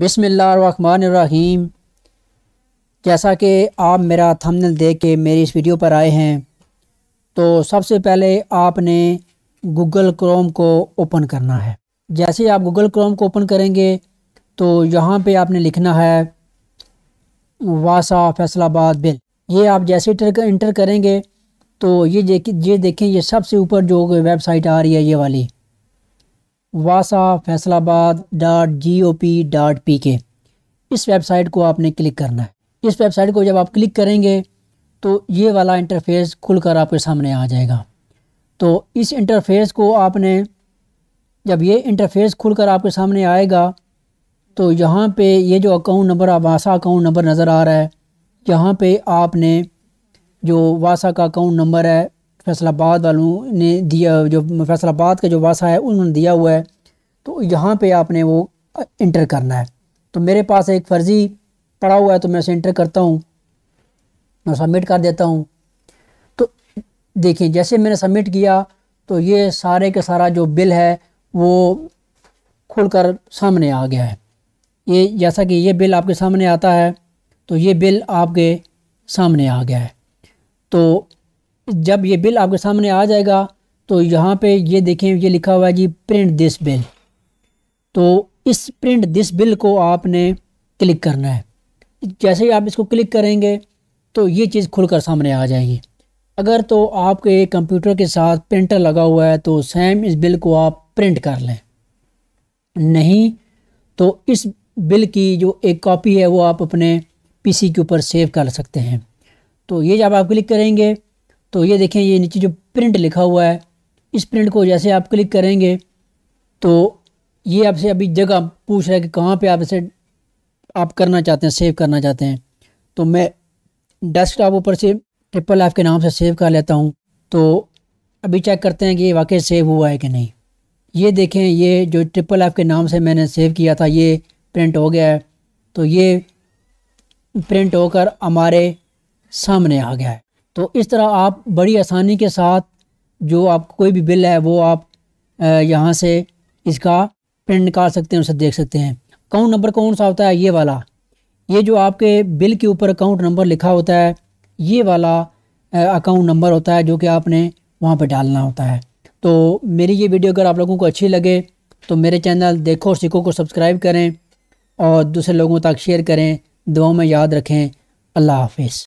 बिसमीम जैसा कि आप मेरा थंबनेल देख के मेरी इस वीडियो पर आए हैं तो सबसे पहले आपने गूगल क्रोम को ओपन करना है जैसे आप गूगल क्रोम को ओपन करेंगे तो यहाँ पे आपने लिखना है वासा फैसलाबाद बिल ये आप जैसे इंटर करेंगे तो ये देखिए ये देखें ये सबसे ऊपर जो वेबसाइट आ रही है ये वाली वासा Faisalabad dot G O P dot P K इस वेबसाइट को आपने क्लिक करना है इस वेबसाइट को जब आप क्लिक करेंगे तो ये वाला इंटरफेस खुलकर आपके सामने आ जाएगा तो इस इंटरफेस को आपने जब ये इंटरफेस खुलकर आपके सामने आएगा तो यहाँ पे ये जो अकाउंट नंबर वासा अकाउंट नंबर नज़र आ रहा है यहाँ पे आपने जो वासा का अकाउंट नंबर है फैसलाबाद वालों ने दिया जो फैसलाबाद का जो वासा है उन्होंने दिया हुआ है तो यहाँ पे आपने वो इंटर करना है तो मेरे पास एक फर्जी पड़ा हुआ है तो मैं उसे इंटर करता हूँ मैं सबमिट कर देता हूँ तो देखिए जैसे मैंने सबमिट किया तो ये सारे का सारा जो बिल है वो खुलकर सामने आ गया है ये जैसा कि ये बिल आपके सामने आता है तो ये बिल आपके सामने आ गया है तो जब ये बिल आपके सामने आ जाएगा तो यहाँ पे ये देखें ये लिखा हुआ है जी प्रिंट दिस बिल तो इस प्रिंट दिस बिल को आपने क्लिक करना है जैसे ही आप इसको क्लिक करेंगे तो ये चीज़ खुलकर सामने आ जाएगी अगर तो आपके कंप्यूटर के साथ प्रिंटर लगा हुआ है तो सेम इस बिल को आप प्रिंट कर लें नहीं तो इस बिल की जो एक कॉपी है वो आप अपने पीसी के ऊपर सेव कर सकते हैं तो ये जब आप क्लिक करेंगे तो ये देखें ये नीचे जो प्रिंट लिखा हुआ है इस प्रिंट को जैसे आप क्लिक करेंगे तो ये आपसे अभी जगह पूछ रहा है कि कहाँ पे आप इसे आप करना चाहते हैं सेव करना चाहते हैं तो मैं डेस्कटॉप ऊपर से ट्रिपल ऐप के नाम से सेव कर लेता हूँ तो अभी चेक करते हैं कि ये वाकई सेव हुआ है कि नहीं ये देखें ये जो ट्रिपल ऐप के नाम से मैंने सेव किया था ये प्रिंट हो गया है तो ये प्रिंट होकर हमारे सामने आ गया है तो इस तरह आप बड़ी आसानी के साथ जो आप कोई भी बिल है वो आप यहाँ से इसका प्रिंट निकाल सकते हैं उसे देख सकते हैं अकाउंट नंबर कौन सा होता है ये वाला ये जो आपके बिल के ऊपर अकाउंट नंबर लिखा होता है ये वाला अकाउंट नंबर होता है जो कि आपने वहाँ पर डालना होता है तो मेरी ये वीडियो अगर आप लोगों को अच्छी लगे तो मेरे चैनल देखो और सीखो को सब्सक्राइब करें और दूसरे लोगों तक शेयर करें दुआओं में याद रखें अल्लाह हाफिज़